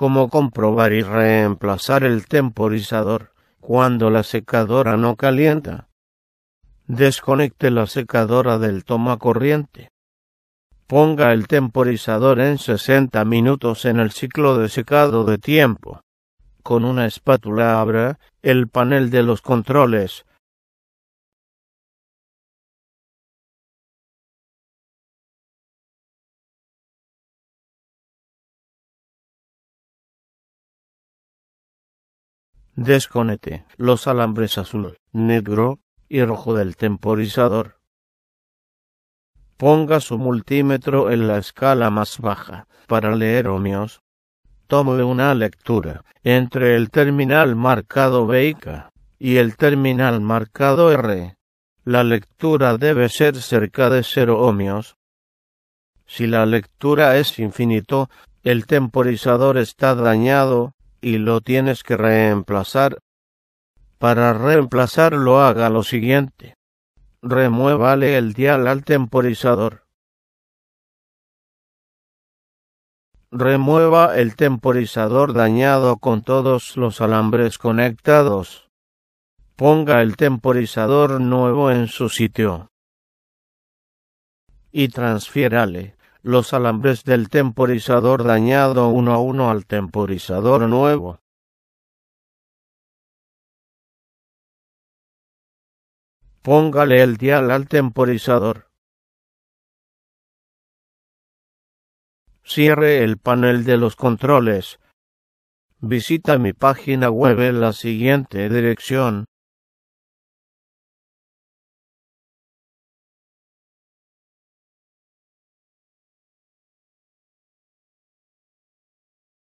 Cómo comprobar y reemplazar el temporizador cuando la secadora no calienta. Desconecte la secadora del toma corriente. Ponga el temporizador en 60 minutos en el ciclo de secado de tiempo. Con una espátula abra el panel de los controles Desconecte los alambres azul, negro y rojo del temporizador. Ponga su multímetro en la escala más baja para leer ohmios. Tome una lectura entre el terminal marcado BK y el terminal marcado R. La lectura debe ser cerca de cero ohmios. Si la lectura es infinito, el temporizador está dañado y lo tienes que reemplazar. Para reemplazarlo haga lo siguiente. Remuévale el dial al temporizador. Remueva el temporizador dañado con todos los alambres conectados. Ponga el temporizador nuevo en su sitio. Y transfiérale los alambres del temporizador dañado uno a uno al temporizador nuevo. Póngale el dial al temporizador. Cierre el panel de los controles. Visita mi página web en la siguiente dirección